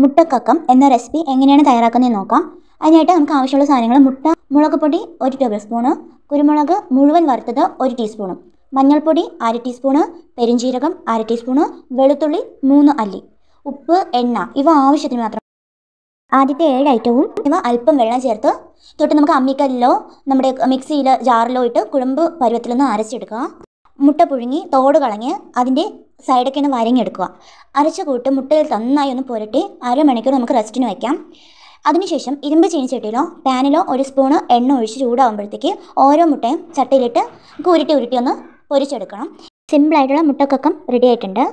മുട്ടക്കക്കം എന്ന റെസിപ്പി എങ്ങനെയാണ് തയ്യാറാക്കുന്നതെന്ന് നോക്കാം അതിനായിട്ട് നമുക്ക് ആവശ്യമുള്ള സാധനങ്ങൾ മുട്ട മുളക് പൊടി ഒരു ടേബിൾ സ്പൂണ് കുരുമുളക് മുഴുവൻ വറുത്തത് ഒരു ടീസ്പൂണും മഞ്ഞൾപ്പൊടി അര ടീസ്പൂണ് പെരിഞ്ചീരകം അര ടീസ്പൂണ് വെളുത്തുള്ളി മൂന്ന് അല്ലി ഉപ്പ് എണ്ണ ഇവ ആവശ്യത്തിന് മാത്രം ആദ്യത്തെ ഏഴ് ഐറ്റവും ഇവ അല്പം വെള്ളം ചേർത്ത് തൊട്ട് നമുക്ക് അമ്മിക്കല്ലിലോ നമ്മുടെ മിക്സിയിൽ ജാറിലോ ഇട്ട് കുഴമ്പ് പരുവത്തിൽ നിന്ന് അരച്ചെടുക്കുക മുട്ട പുഴുങ്ങി തോട് കളഞ്ഞ് അതിൻ്റെ സൈഡൊക്കെ ഒന്ന് എടുക്കുക അരച്ച കൂട്ട് മുട്ടയിൽ നന്നായി ഒന്ന് പുരട്ടി അരമണിക്കൂർ നമുക്ക് റെസ്റ്റിന് വയ്ക്കാം അതിനുശേഷം ഇരുമ്പ് ചീനിച്ചട്ടിയിലോ പാനിലോ ഒരു സ്പൂണ് എണ്ണ ഒഴിച്ച് ചൂടാകുമ്പോഴത്തേക്ക് ഓരോ മുട്ടയും ചട്ടിയിലിട്ട് നമുക്ക് ഉരുട്ടി ഉരുട്ടി ഒന്ന് പൊരിച്ചെടുക്കണം സിമ്പിളായിട്ടുള്ള മുട്ടക്കൊക്കം റെഡി ആയിട്ടുണ്ട്